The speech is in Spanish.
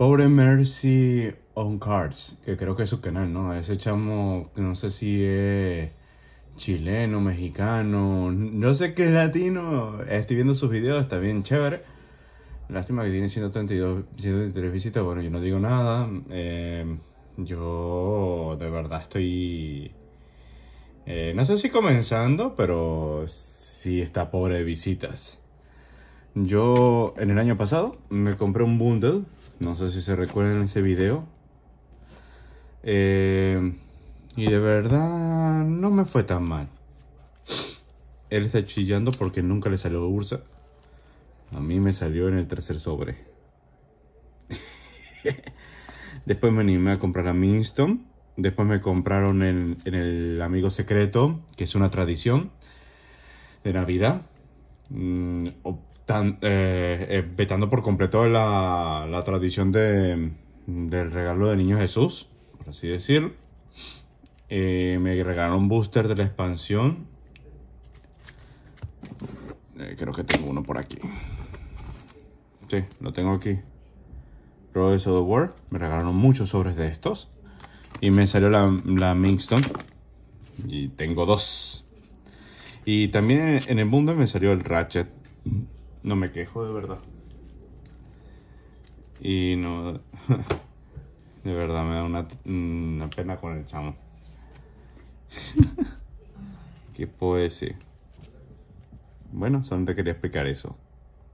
Pobre Mercy on Cards, que creo que es su canal, ¿no? Ese chamo, no sé si es chileno, mexicano, no sé qué es latino. Estoy viendo sus videos, está bien chévere. Lástima que tiene 132, 133 visitas. Bueno, yo no digo nada. Eh, yo de verdad estoy. Eh, no sé si comenzando, pero sí está pobre de visitas. Yo en el año pasado me compré un bundle no sé si se recuerdan ese video. Eh, y de verdad no me fue tan mal. Él está chillando porque nunca le salió Ursa. A mí me salió en el tercer sobre. Después me animé a comprar a Minston. Después me compraron en, el Amigo Secreto, que es una tradición de Navidad. Mm, tan, eh, eh, vetando por completo la, tradición de, del regalo de Niño Jesús, por así decir. Eh, me regalaron un booster de la expansión. creo que tengo uno por aquí. Sí, lo tengo aquí. Progress of the World. Me regalaron muchos sobres de estos. Y me salió la, la Y tengo dos. Y también en el mundo me salió el Ratchet. No me quejo, de verdad. Y no... de verdad, me da una, pena con el chamo. ¿Qué puedo decir? Bueno, solamente quería explicar eso.